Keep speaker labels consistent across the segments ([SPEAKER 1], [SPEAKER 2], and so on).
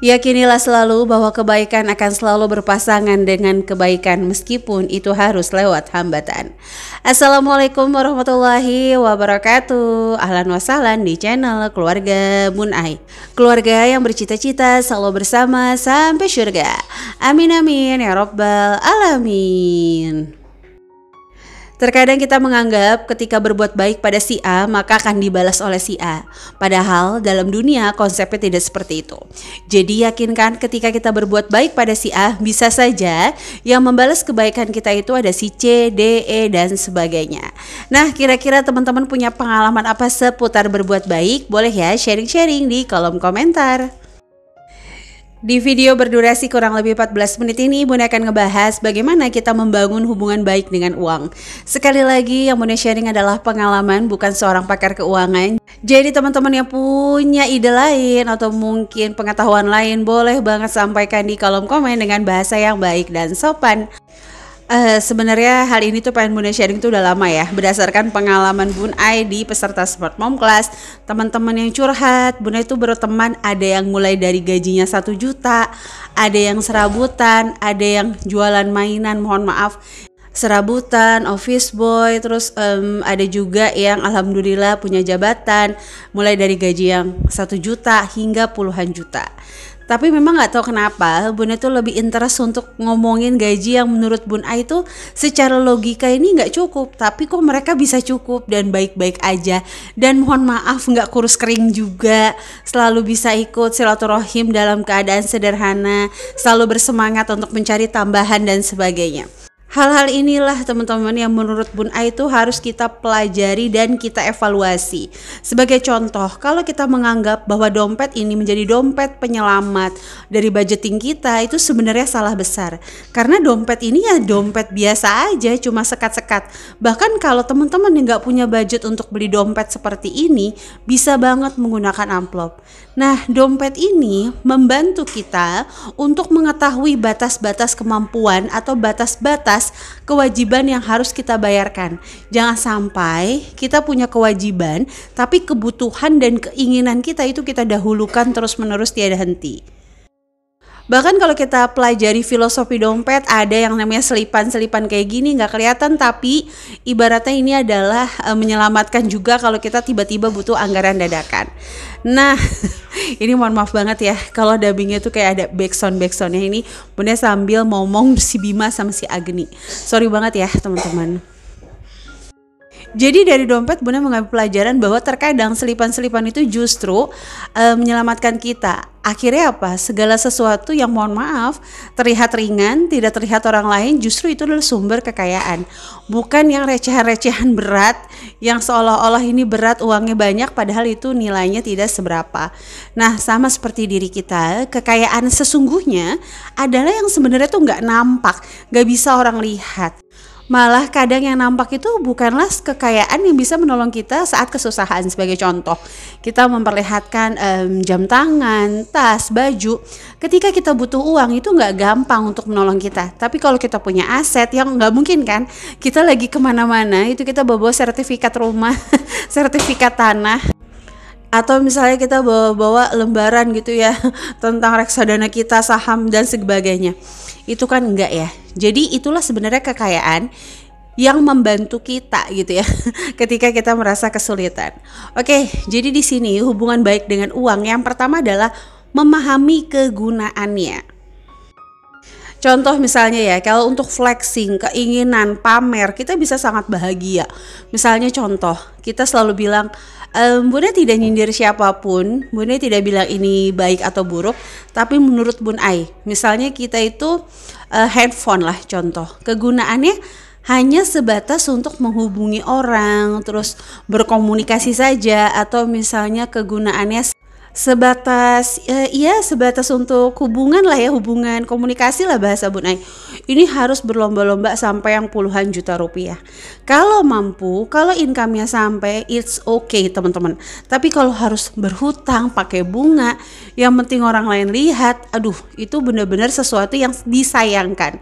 [SPEAKER 1] Yakinilah selalu bahwa kebaikan akan selalu berpasangan dengan kebaikan meskipun itu harus lewat hambatan. Assalamualaikum warahmatullahi wabarakatuh. Ahlan wasalan di channel Keluarga Munai. Keluarga yang bercita-cita selalu bersama sampai surga. Amin amin ya robbal alamin. Terkadang kita menganggap ketika berbuat baik pada si A, maka akan dibalas oleh si A. Padahal dalam dunia konsepnya tidak seperti itu. Jadi yakinkan ketika kita berbuat baik pada si A, bisa saja yang membalas kebaikan kita itu ada si C, D, E, dan sebagainya. Nah, kira-kira teman-teman punya pengalaman apa seputar berbuat baik? Boleh ya sharing-sharing di kolom komentar. Di video berdurasi kurang lebih 14 menit ini Bunda akan ngebahas bagaimana kita membangun hubungan baik dengan uang. Sekali lagi yang Bunda sharing adalah pengalaman bukan seorang pakar keuangan. Jadi teman-teman yang punya ide lain atau mungkin pengetahuan lain boleh banget sampaikan di kolom komen dengan bahasa yang baik dan sopan. Uh, sebenarnya hal ini tuh pengen Bunda sharing tuh udah lama ya. Berdasarkan pengalaman Bun Ai di peserta Smart Mom Class, teman-teman yang curhat, Bunda itu berteman ada yang mulai dari gajinya satu juta, ada yang serabutan, ada yang jualan mainan, mohon maaf serabutan, office boy, terus um, ada juga yang alhamdulillah punya jabatan mulai dari gaji yang satu juta hingga puluhan juta tapi memang nggak tahu kenapa Bun itu lebih interest untuk ngomongin gaji yang menurut Bun A itu secara logika ini nggak cukup tapi kok mereka bisa cukup dan baik-baik aja dan mohon maaf nggak kurus kering juga selalu bisa ikut silaturahim dalam keadaan sederhana selalu bersemangat untuk mencari tambahan dan sebagainya Hal-hal inilah teman-teman yang menurut Bun A itu harus kita pelajari dan kita evaluasi. Sebagai contoh, kalau kita menganggap bahwa dompet ini menjadi dompet penyelamat dari budgeting kita itu sebenarnya salah besar. Karena dompet ini ya dompet biasa aja cuma sekat-sekat. Bahkan kalau teman-teman yang nggak punya budget untuk beli dompet seperti ini bisa banget menggunakan amplop. Nah, dompet ini membantu kita untuk mengetahui batas-batas kemampuan atau batas-batas jelas kewajiban yang harus kita bayarkan. Jangan sampai kita punya kewajiban, tapi kebutuhan dan keinginan kita itu kita dahulukan terus-menerus tiada henti. Bahkan kalau kita pelajari filosofi dompet ada yang namanya selipan-selipan kayak gini nggak kelihatan tapi ibaratnya ini adalah e, menyelamatkan juga kalau kita tiba-tiba butuh anggaran dadakan. Nah, ini mohon maaf banget ya kalau dubbingnya tuh kayak ada backsound backsoundnya ini bunda sambil ngomong si Bima sama si Agni. Sorry banget ya teman-teman. Jadi dari dompet Bunda mengambil pelajaran bahwa terkait dengan selipan-selipan itu justru uh, menyelamatkan kita. Akhirnya apa? Segala sesuatu yang mohon maaf terlihat ringan, tidak terlihat orang lain, justru itu adalah sumber kekayaan. Bukan yang recehan-recehan berat, yang seolah-olah ini berat uangnya banyak padahal itu nilainya tidak seberapa. Nah sama seperti diri kita, kekayaan sesungguhnya adalah yang sebenarnya tuh nggak nampak, nggak bisa orang lihat malah kadang yang nampak itu bukanlah kekayaan yang bisa menolong kita saat kesusahan sebagai contoh kita memperlihatkan um, jam tangan tas baju ketika kita butuh uang itu nggak gampang untuk menolong kita tapi kalau kita punya aset yang nggak mungkin kan kita lagi kemana-mana itu kita bawa sertifikat rumah sertifikat tanah atau misalnya kita bawa-bawa lembaran gitu ya tentang reksadana kita saham dan sebagainya itu kan enggak ya jadi itulah sebenarnya kekayaan yang membantu kita gitu ya ketika kita merasa kesulitan oke jadi di sini hubungan baik dengan uang yang pertama adalah memahami kegunaannya Contoh misalnya ya, kalau untuk flexing, keinginan, pamer, kita bisa sangat bahagia. Misalnya contoh, kita selalu bilang, um, Bunda tidak nyindir siapapun Bunda tidak bilang ini baik atau buruk tapi menurut Bun Ai misalnya kita itu uh, handphone lah contoh kegunaannya hanya sebatas untuk menghubungi orang terus berkomunikasi saja atau misalnya kegunaannya sebatas ya sebatas untuk hubungan lah ya hubungan komunikasi lah bahasa Bunai ini harus berlomba-lomba sampai yang puluhan juta rupiah kalau mampu kalau income-nya sampai it's okay teman-teman tapi kalau harus berhutang pakai bunga yang penting orang lain lihat aduh itu benar-benar sesuatu yang disayangkan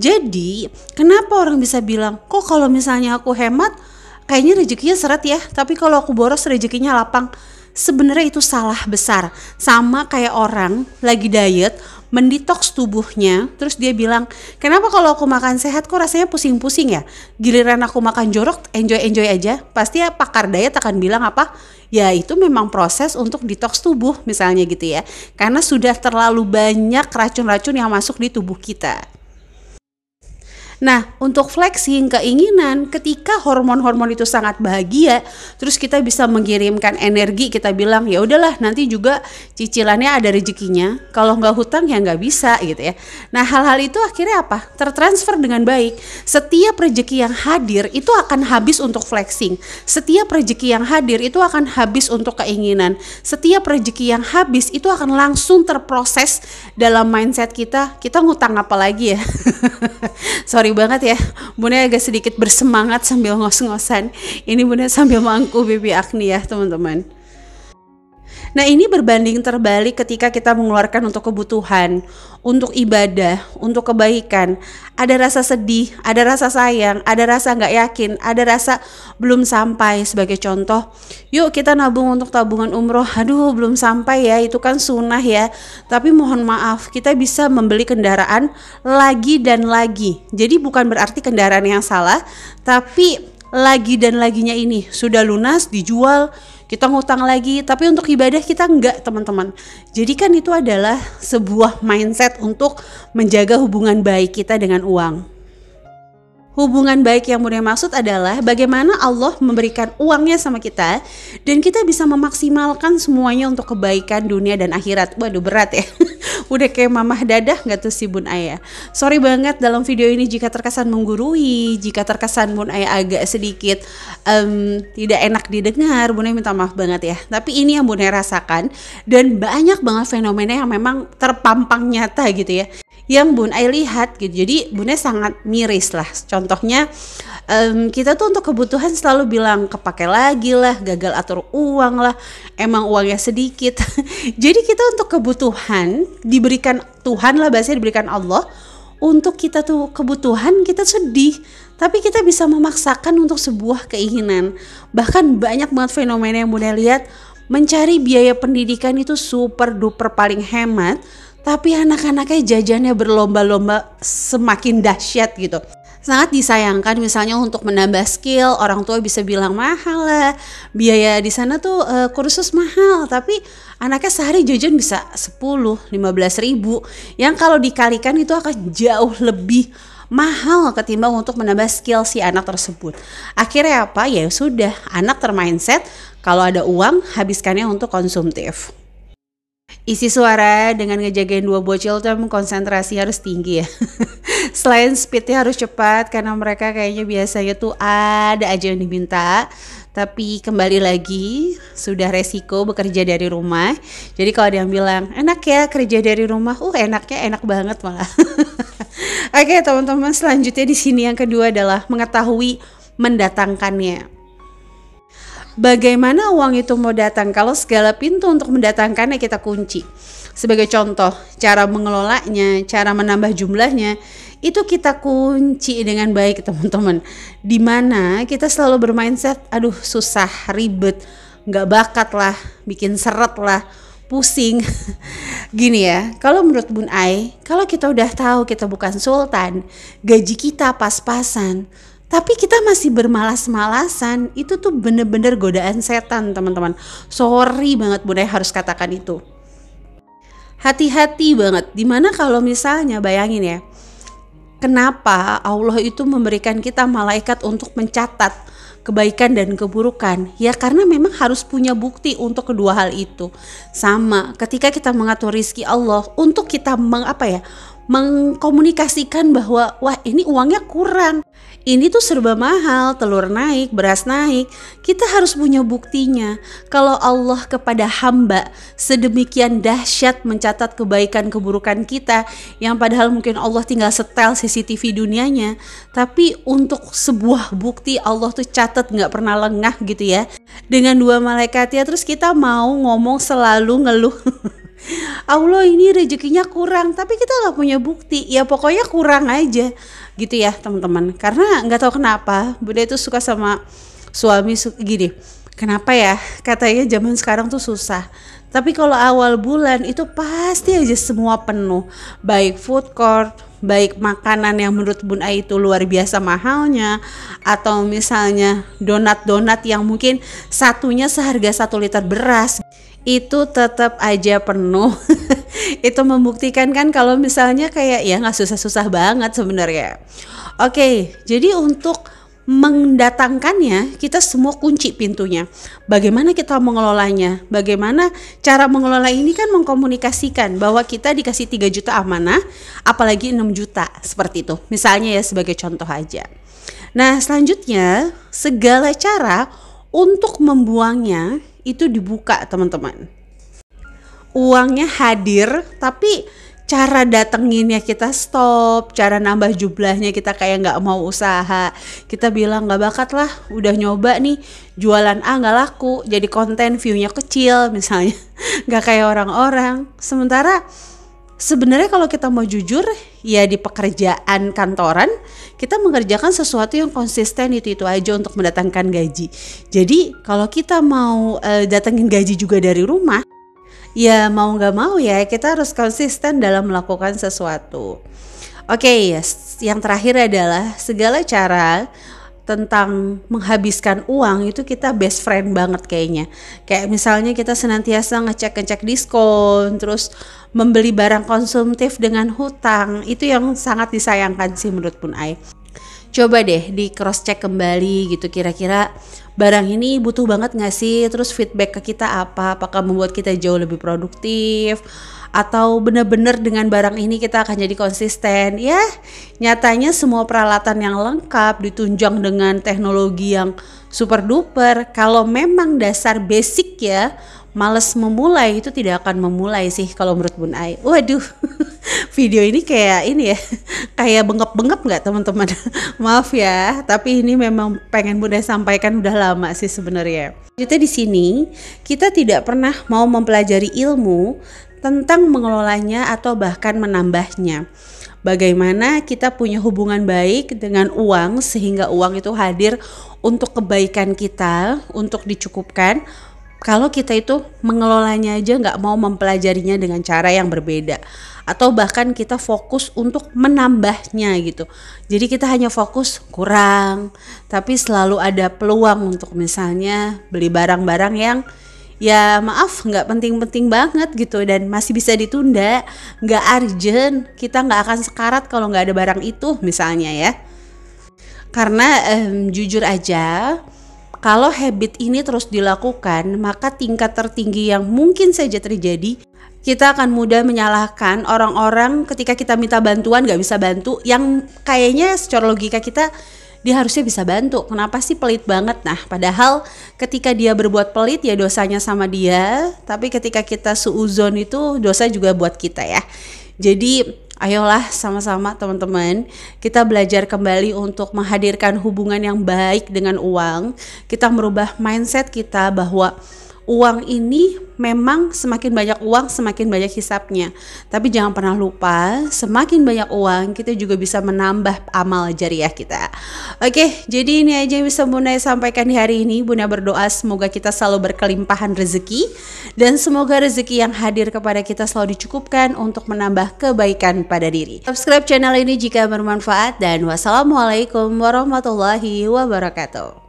[SPEAKER 1] jadi kenapa orang bisa bilang kok kalau misalnya aku hemat kayaknya rezekinya seret ya tapi kalau aku boros rezekinya lapang sebenarnya itu salah besar. Sama kayak orang lagi diet, mendetoks tubuhnya, terus dia bilang, "Kenapa kalau aku makan sehat kok rasanya pusing-pusing ya? Giliran aku makan jorok, enjoy-enjoy aja." Pasti ya pakar diet akan bilang apa? Ya itu memang proses untuk detoks tubuh misalnya gitu ya. Karena sudah terlalu banyak racun-racun yang masuk di tubuh kita. Nah, untuk flexing keinginan ketika hormon-hormon itu sangat bahagia, terus kita bisa mengirimkan energi, kita bilang ya udahlah nanti juga cicilannya ada rezekinya. Kalau nggak hutang ya nggak bisa gitu ya. Nah, hal-hal itu akhirnya apa? Tertransfer dengan baik. Setiap rezeki yang hadir itu akan habis untuk flexing. Setiap rezeki yang hadir itu akan habis untuk keinginan. Setiap rezeki yang habis itu akan langsung terproses dalam mindset kita. Kita ngutang apa lagi ya? Sorry sorry banget ya bunda agak sedikit bersemangat sambil ngos-ngosan ini bunda sambil mangku bibi Agni ya teman-teman Nah, ini berbanding terbalik ketika kita mengeluarkan untuk kebutuhan, untuk ibadah, untuk kebaikan. Ada rasa sedih, ada rasa sayang, ada rasa nggak yakin, ada rasa belum sampai. Sebagai contoh, yuk kita nabung untuk tabungan umroh. Aduh, belum sampai ya, itu kan sunnah ya. Tapi mohon maaf, kita bisa membeli kendaraan lagi dan lagi. Jadi bukan berarti kendaraan yang salah, tapi lagi dan laginya ini sudah lunas dijual kita ngutang lagi tapi untuk ibadah kita enggak teman-teman jadi kan itu adalah sebuah mindset untuk menjaga hubungan baik kita dengan uang Hubungan baik yang Bunda maksud adalah bagaimana Allah memberikan uangnya sama kita dan kita bisa memaksimalkan semuanya untuk kebaikan dunia dan akhirat. Waduh berat ya. Udah kayak mamah dadah nggak tuh si Bun Ayah. Sorry banget dalam video ini jika terkesan menggurui, jika terkesan Bun Ayah agak sedikit um, tidak enak didengar, Bunda minta maaf banget ya. Tapi ini yang Bunda rasakan dan banyak banget fenomena yang memang terpampang nyata gitu ya yang Bun I lihat gitu. Jadi Bunnya sangat miris lah. Contohnya um, kita tuh untuk kebutuhan selalu bilang kepake lagi lah, gagal atur uang lah, emang uangnya sedikit. Jadi kita untuk kebutuhan diberikan Tuhan lah bahasanya diberikan Allah untuk kita tuh kebutuhan kita sedih tapi kita bisa memaksakan untuk sebuah keinginan bahkan banyak banget fenomena yang bunda lihat mencari biaya pendidikan itu super duper paling hemat tapi anak-anaknya jajannya berlomba-lomba semakin dahsyat gitu. Sangat disayangkan misalnya untuk menambah skill orang tua bisa bilang mahal lah, biaya di sana tuh uh, kursus mahal, tapi anaknya sehari jajan bisa 10, 15 ribu yang kalau dikalikan itu akan jauh lebih mahal ketimbang untuk menambah skill si anak tersebut. Akhirnya apa? Ya sudah, anak termindset kalau ada uang habiskannya untuk konsumtif isi suara dengan ngejagain dua bocil tuh emang konsentrasi harus tinggi ya. Selain speednya harus cepat karena mereka kayaknya biasanya tuh ada aja yang diminta. Tapi kembali lagi sudah resiko bekerja dari rumah. Jadi kalau ada yang bilang enak ya kerja dari rumah, uh enaknya enak banget malah. Oke teman-teman selanjutnya di sini yang kedua adalah mengetahui mendatangkannya bagaimana uang itu mau datang kalau segala pintu untuk mendatangkannya kita kunci. Sebagai contoh, cara mengelolanya, cara menambah jumlahnya, itu kita kunci dengan baik teman-teman. Dimana kita selalu bermindset, aduh susah, ribet, nggak bakat lah, bikin seret lah, pusing. Gini ya, kalau menurut Bun Ai, kalau kita udah tahu kita bukan sultan, gaji kita pas-pasan, tapi kita masih bermalas-malasan itu tuh bener-bener godaan setan teman-teman sorry banget bunda harus katakan itu hati-hati banget dimana kalau misalnya bayangin ya kenapa Allah itu memberikan kita malaikat untuk mencatat kebaikan dan keburukan ya karena memang harus punya bukti untuk kedua hal itu sama ketika kita mengatur rizki Allah untuk kita mengapa ya mengkomunikasikan bahwa wah ini uangnya kurang. Ini tuh serba mahal, telur naik, beras naik. Kita harus punya buktinya. Kalau Allah kepada hamba sedemikian dahsyat mencatat kebaikan keburukan kita yang padahal mungkin Allah tinggal setel CCTV dunianya, tapi untuk sebuah bukti Allah tuh catat nggak pernah lengah gitu ya. Dengan dua malaikat ya terus kita mau ngomong selalu ngeluh. Allah ini rezekinya kurang tapi kita nggak punya bukti ya pokoknya kurang aja gitu ya teman-teman karena nggak tahu kenapa bunda itu suka sama suami gini kenapa ya katanya zaman sekarang tuh susah tapi kalau awal bulan itu pasti aja semua penuh baik food court baik makanan yang menurut Bun itu luar biasa mahalnya atau misalnya donat-donat yang mungkin satunya seharga satu liter beras itu tetap aja penuh. itu membuktikan kan kalau misalnya kayak ya nggak susah-susah banget sebenarnya. Oke, jadi untuk mendatangkannya kita semua kunci pintunya. Bagaimana kita mengelolanya? Bagaimana cara mengelola ini kan mengkomunikasikan bahwa kita dikasih 3 juta amanah, apalagi 6 juta seperti itu. Misalnya ya sebagai contoh aja. Nah, selanjutnya segala cara untuk membuangnya itu dibuka teman-teman uangnya hadir tapi cara datenginnya kita stop, cara nambah jumlahnya kita kayak nggak mau usaha, kita bilang nggak bakat lah, udah nyoba nih jualan A nggak laku, jadi konten viewnya kecil misalnya, nggak kayak orang-orang. Sementara sebenarnya kalau kita mau jujur ya di pekerjaan kantoran kita mengerjakan sesuatu yang konsisten itu itu aja untuk mendatangkan gaji. Jadi kalau kita mau e, eh, datangin gaji juga dari rumah, ya mau nggak mau ya kita harus konsisten dalam melakukan sesuatu. Oke, okay, yes. yang terakhir adalah segala cara tentang menghabiskan uang itu kita best friend banget kayaknya. Kayak misalnya kita senantiasa ngecek-ngecek diskon, terus membeli barang konsumtif dengan hutang, itu yang sangat disayangkan sih menurut Pun Ai coba deh di cross check kembali gitu kira-kira barang ini butuh banget nggak sih terus feedback ke kita apa apakah membuat kita jauh lebih produktif atau benar-benar dengan barang ini kita akan jadi konsisten ya nyatanya semua peralatan yang lengkap ditunjang dengan teknologi yang super duper kalau memang dasar basic ya males memulai itu tidak akan memulai sih kalau menurut Bun Ai. Waduh, video ini kayak ini ya, kayak bengkep-bengkep nggak teman-teman? Maaf ya, tapi ini memang pengen Bun Ai sampaikan udah lama sih sebenarnya. Jadi di sini kita tidak pernah mau mempelajari ilmu tentang mengelolanya atau bahkan menambahnya. Bagaimana kita punya hubungan baik dengan uang sehingga uang itu hadir untuk kebaikan kita, untuk dicukupkan, kalau kita itu mengelolanya aja nggak mau mempelajarinya dengan cara yang berbeda atau bahkan kita fokus untuk menambahnya gitu. Jadi kita hanya fokus kurang, tapi selalu ada peluang untuk misalnya beli barang-barang yang ya maaf nggak penting-penting banget gitu dan masih bisa ditunda nggak urgent kita nggak akan sekarat kalau nggak ada barang itu misalnya ya karena um, jujur aja kalau habit ini terus dilakukan, maka tingkat tertinggi yang mungkin saja terjadi, kita akan mudah menyalahkan orang-orang ketika kita minta bantuan gak bisa bantu, yang kayaknya secara logika kita dia harusnya bisa bantu. Kenapa sih pelit banget? Nah, padahal ketika dia berbuat pelit ya dosanya sama dia, tapi ketika kita suuzon itu dosa juga buat kita ya. Jadi Ayolah sama-sama teman-teman, kita belajar kembali untuk menghadirkan hubungan yang baik dengan uang. Kita merubah mindset kita bahwa uang ini memang semakin banyak uang semakin banyak hisapnya tapi jangan pernah lupa semakin banyak uang kita juga bisa menambah amal jariah kita oke jadi ini aja yang bisa bunda sampaikan di hari ini bunda berdoa semoga kita selalu berkelimpahan rezeki dan semoga rezeki yang hadir kepada kita selalu dicukupkan untuk menambah kebaikan pada diri subscribe channel ini jika bermanfaat dan wassalamualaikum warahmatullahi wabarakatuh